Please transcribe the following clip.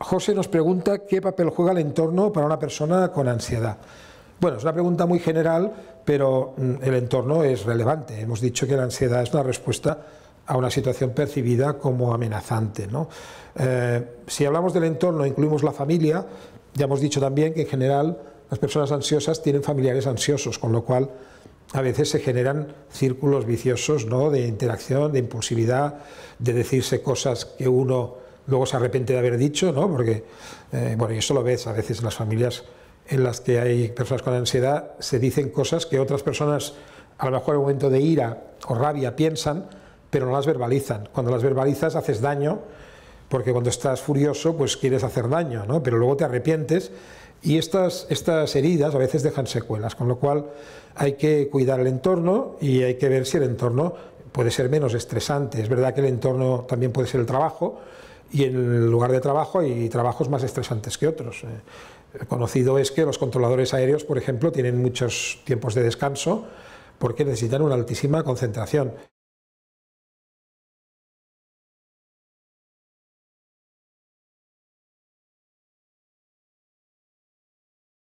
José nos pregunta qué papel juega el entorno para una persona con ansiedad. Bueno, es una pregunta muy general, pero mm, el entorno es relevante. Hemos dicho que la ansiedad es una respuesta a una situación percibida como amenazante. ¿no? Eh, si hablamos del entorno, incluimos la familia, ya hemos dicho también que en general las personas ansiosas tienen familiares ansiosos, con lo cual a veces se generan círculos viciosos ¿no? de interacción, de impulsividad, de decirse cosas que uno luego se arrepiente de haber dicho, ¿no? Porque, eh, bueno, y eso lo ves a veces en las familias en las que hay personas con ansiedad, se dicen cosas que otras personas, a lo mejor en un momento de ira o rabia, piensan, pero no las verbalizan. Cuando las verbalizas haces daño, porque cuando estás furioso, pues quieres hacer daño, ¿no? Pero luego te arrepientes y estas, estas heridas a veces dejan secuelas, con lo cual hay que cuidar el entorno y hay que ver si el entorno puede ser menos estresante. Es verdad que el entorno también puede ser el trabajo, y en el lugar de trabajo hay trabajos más estresantes que otros. Eh, conocido es que los controladores aéreos, por ejemplo, tienen muchos tiempos de descanso porque necesitan una altísima concentración.